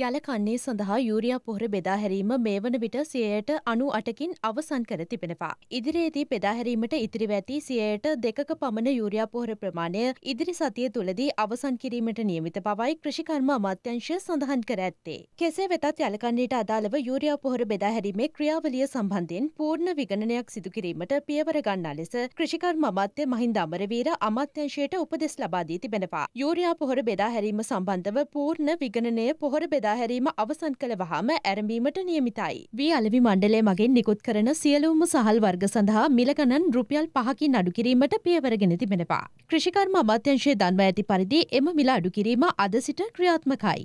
යල කන්නේ සඳහා යුරියා පොහොර බෙදාහැරීම මේ වන විට සියයට අනු අටකින් අවසන් කර තිබෙනවා. ඉදිරියේදී බෙදාහැරීමට ඉතිරිව ඇති සියයට දෙකක පමණ යුරියා පොහොර ප්‍රමාණය ඉදිරි සතිය තුළදී අවසන් කිරීමට නියමිත බවයි කෘෂිකර්ම අමාත්‍යංශය සඳහන් කර ඇත්තේ. කෙසේ වෙතත් යලකන්නේට අදාළව යුරියා පොහොර බෙදාහැරීමේ ක්‍රියාවලිය සම්බන්ධයෙන් පූර්ණ විගණනයක් සිදු කිරීමට පියවර ගන්නා ලෙස කෘෂිකර්ම අමාත්‍ය මහින්ද අමරවීර අමාත්‍යංශයට උපදෙස් ලබා දී තිබෙනවා. යුරියා පොහොර බෙදාහැරීම සම්බන්ධව පූර්ණ විගණනය පොහොර බෙදා බෙදාහැරීම අවසන් කළ වහාම ඇරඹීමට නියමිතයි. වී අලවි මණ්ඩලය මගෙන් නිකුත් කරන සියලූම සහල් වර්ග සඳහා මිලගණන් රුපියල් පහකින් අඩුකිරීමට පියවරගෙන තිබෙනවා. ක්‍රෂිකර්ම අමාත්‍යංශය දන්ව ඇති පරිදි එම මිල අඩුකිරීම අද සිට ක්‍රියාත්මකයි.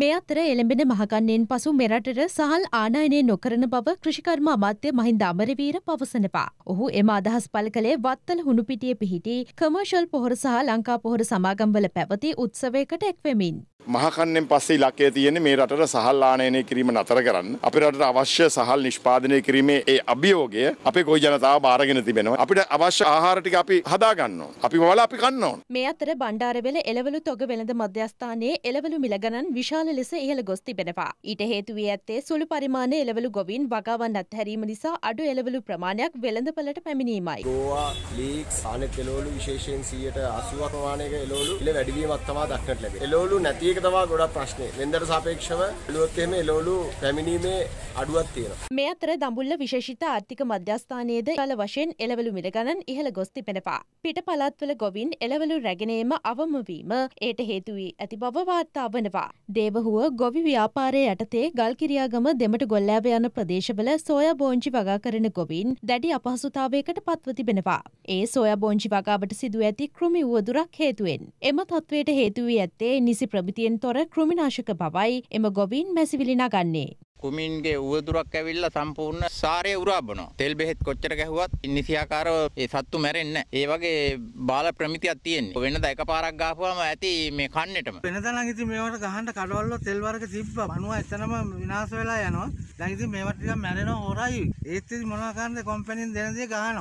මේ අතර එළඹෙන මහගන්නයෙන් පසු මෙරටට සහල් ආනයනය නොකරන බව ක්‍රෂිකර්ම අමාත්‍ය මහින්ද අමරවීර පවසනවා. ඔහු එම අදහස් පල කළේ වත්තල හුණුපිටිය පිහිටි කමර්ශල් පොහොර සහ ලංකා පොහොර සමාගම්වල පැවති උත්සවයකට එක්වෙමින්. මහකන්නෙන් පස්සේ ඉලක්කය තියෙන්නේ මේ රටට සහල් ආනයනය කිරීම නතර කරන්න. අපේ රටට අවශ්‍ය සහල් නිෂ්පාදනය කිරීමේ ඒ අභියෝගය අපේ ගොවි ජනතාව බාරගෙන තිබෙනවා. අපිට අවශ්‍ය ආහාර ටික අපි හදා ගන්න ඕන. අපි වල අපි කන්න ඕන. මේ අතර බණ්ඩාරවෙල එළවලු තොග වෙළඳ මධ්‍යස්ථානයේ එළවලු මිල ගණන් විශාල ලෙස ඉහළ ගොස් තිබෙනවා. ඊට හේතු වී ඇත්තේ සුළු පරිමාණයේ එළවලු ගොවීන් වගාවන් අත්හැරීම නිසා අඩු එළවලු ප්‍රමාණයක් වෙළඳපළට පැමිණීමයි. ගෝවා ලීක්ස් අනෙත් එළවලු විශේෂයෙන් 180ක ප්‍රමාණයක එළවලු ඉල වැඩිවීමක් තමයි දක්නට ලැබෙන්නේ. එළවලු නැති ඒක තමා ගොඩක් ප්‍රශ්නේ වෙන්දට සාපේක්ෂව ලුවත් එහෙම එළවලු පැමිණීමේ අඩුවක් තියෙනවා. මේ අතර දඹුල්ල විශේෂිත ආර්ථික මධ්‍යස්ථානයේද කල වශයෙන් එළවලු මිල ගණන් ඉහළ ගොස් තිබෙනවා. පිට පළාත්වල ගොවින් එළවලු රැගෙනීම අවම වීම ඒට හේතු වී ඇති බව වාර්තා වනවා. දේවහුව ගොවි ව්‍යාපාරයේ යටතේ ගල්කිරියාගම දෙමට ගොල්ලෑව යන ප්‍රදේශවල සෝයා බෝංචි වගා කරන ගොවින් දැඩි අපහසුතාවයකට පත්ව තිබෙනවා. ඒ සෝයා බෝංචි වගාවට සිදුව ඇති කෘමි වුවදුරක් හේතුවෙන්. එම තත්වයට හේතු වී ඇත්තේ නිසි ප්‍රමිති දුර්নীතියෙන් තොර කෘමිනාශක බවයි එම ගොවීන් මැසිවිලි නගන්නේ. කුමින්ගේ වුවදුරක් ඇවිල්ලා සම්පූර්ණ සාරය උරාබනවා. තෙල් බෙහෙත් කොච්චර ගැහුවත් නිසියාකාරව ඒ සත්තු මැරෙන්න. ඒ වගේ බාල ප්‍රමිතියක් තියෙන්නේ. වෙනද එක පාරක් ගහපුවම ඇති මේ කන්නටම. වෙනද නම් ඉතින් මේවට ගහන්න කඩවල තෙල් වර්ග තිබ්බා. මනුව එතනම විනාශ වෙලා යනවා. දැන් ඉතින් මේවට ටිකක් මැරෙනවා හොරයි. ඒත් ඉතින් මොනවා කරන්නද කම්පැනිෙන් දෙන දේ ගහනවා.